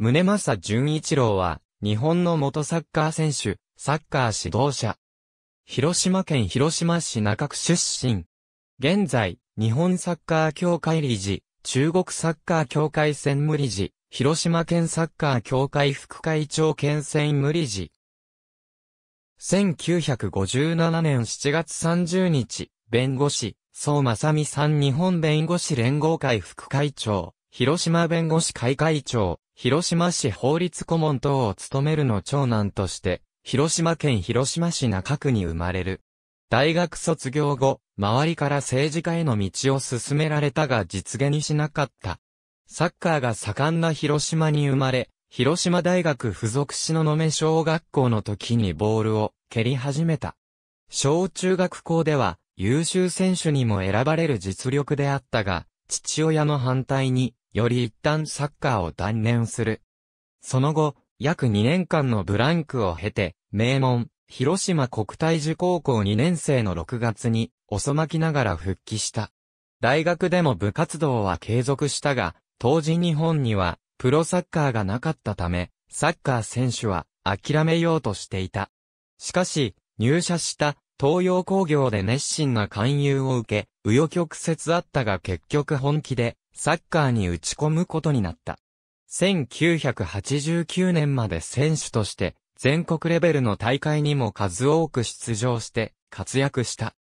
宗政淳一郎は、日本の元サッカー選手、サッカー指導者。広島県広島市中区出身。現在、日本サッカー協会理事、中国サッカー協会専務理事、広島県サッカー協会副会長兼専務理事。1957年7月30日、弁護士、総正美さん日本弁護士連合会副会長、広島弁護士会会長、広島市法律顧問等を務めるの長男として、広島県広島市中区に生まれる。大学卒業後、周りから政治家への道を進められたが実現しなかった。サッカーが盛んな広島に生まれ、広島大学附属篠目小学校の時にボールを蹴り始めた。小中学校では優秀選手にも選ばれる実力であったが、父親の反対により一旦サッカーを断念する。その後、約2年間のブランクを経て、名門、広島国体受高校2年生の6月に、遅まきながら復帰した。大学でも部活動は継続したが、当時日本には、プロサッカーがなかったため、サッカー選手は諦めようとしていた。しかし、入社した東洋工業で熱心な勧誘を受け、紆余曲折あったが結局本気でサッカーに打ち込むことになった。1989年まで選手として全国レベルの大会にも数多く出場して活躍した。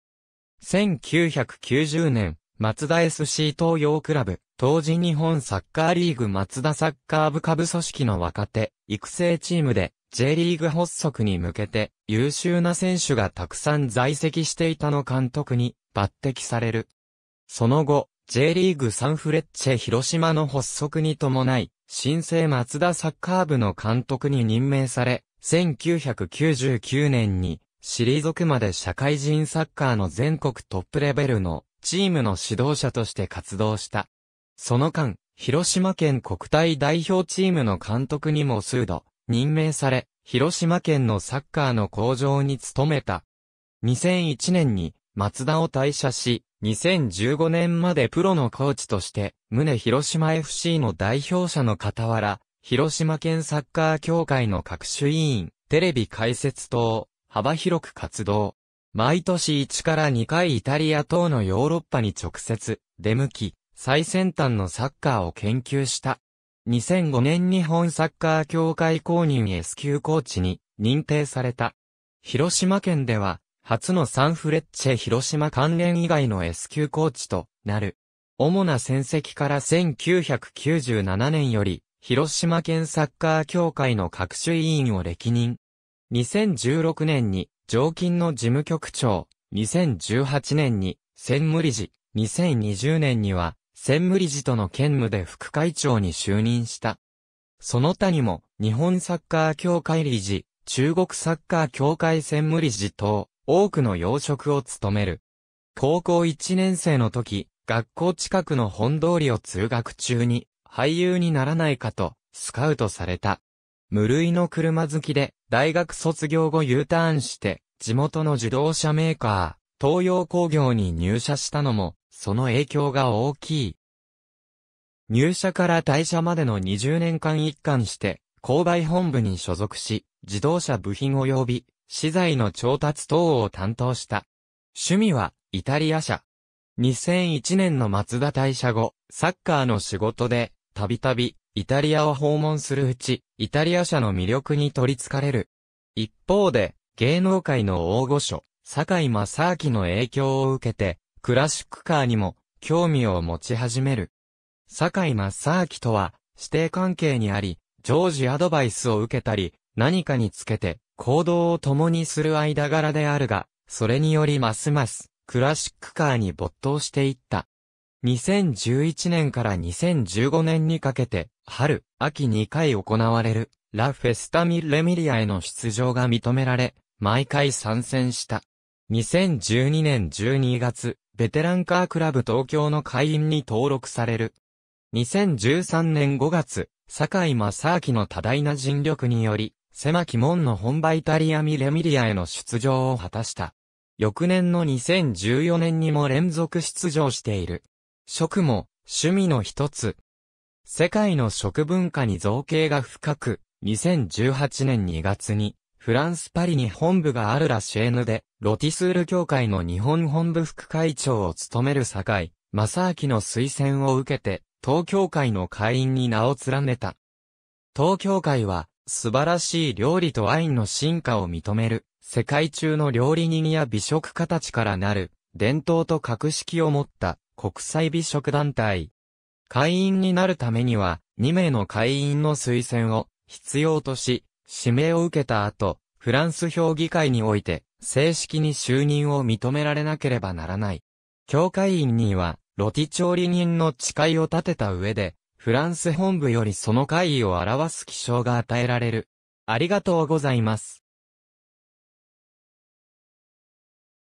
1990年、松田 SC 東洋クラブ、当時日本サッカーリーグ松田サッカー部下部組織の若手、育成チームで J リーグ発足に向けて優秀な選手がたくさん在籍していたの監督に抜擢される。その後、J リーグサンフレッチェ広島の発足に伴い、新生松田サッカー部の監督に任命され、1999年に、シリーズ区まで社会人サッカーの全国トップレベルのチームの指導者として活動した。その間、広島県国体代表チームの監督にも数度任命され、広島県のサッカーの向上に努めた。2001年に松田を退社し、2015年までプロのコーチとして、宗広島 FC の代表者の傍ら、広島県サッカー協会の各種委員、テレビ解説等、幅広く活動。毎年1から2回イタリア等のヨーロッパに直接、出向き、最先端のサッカーを研究した。2005年日本サッカー協会公認 S 級コーチに認定された。広島県では、初のサンフレッチェ広島関連以外の S 級コーチとなる。主な戦績から1997年より、広島県サッカー協会の各種委員を歴任。2016年に、常勤の事務局長、2018年に、専務理事、2020年には、専務理事との兼務で副会長に就任した。その他にも、日本サッカー協会理事、中国サッカー協会専務理事等、多くの要職を務める。高校1年生の時、学校近くの本通りを通学中に、俳優にならないかと、スカウトされた。無類の車好きで、大学卒業後 U ターンして、地元の自動車メーカー、東洋工業に入社したのも、その影響が大きい。入社から退社までの20年間一貫して、購買本部に所属し、自動車部品及び資材の調達等を担当した。趣味は、イタリア車。2001年の松田退社後、サッカーの仕事で、たびたび、イタリアを訪問するうち、イタリア車の魅力に取り憑かれる。一方で、芸能界の大御所、坂井正明の影響を受けて、クラシックカーにも、興味を持ち始める。坂井正明とは、指定関係にあり、常時アドバイスを受けたり、何かにつけて、行動を共にする間柄であるが、それによりますますクラシックカーに没頭していった。2011年から2015年にかけて、春、秋2回行われる、ラ・フェスタ・ミレミリアへの出場が認められ、毎回参戦した。2012年12月、ベテランカークラブ東京の会員に登録される。2013年5月、坂井正明の多大な尽力により、狭き門の本場イタリアミレミリアへの出場を果たした。翌年の2014年にも連続出場している。食も趣味の一つ。世界の食文化に造形が深く、2018年2月に、フランスパリに本部があるラシェーヌで、ロティスール協会の日本本部副会長を務める堺、正明の推薦を受けて、東京会の会員に名を連ねた。東京会は、素晴らしい料理とワインの進化を認める、世界中の料理人や美食家たちからなる、伝統と格式を持った国際美食団体。会員になるためには、2名の会員の推薦を必要とし、指名を受けた後、フランス評議会において、正式に就任を認められなければならない。教会員には、ロティ調理人の誓いを立てた上で、フランス本部よりその会意を表す記章が与えられる。ありがとうございます。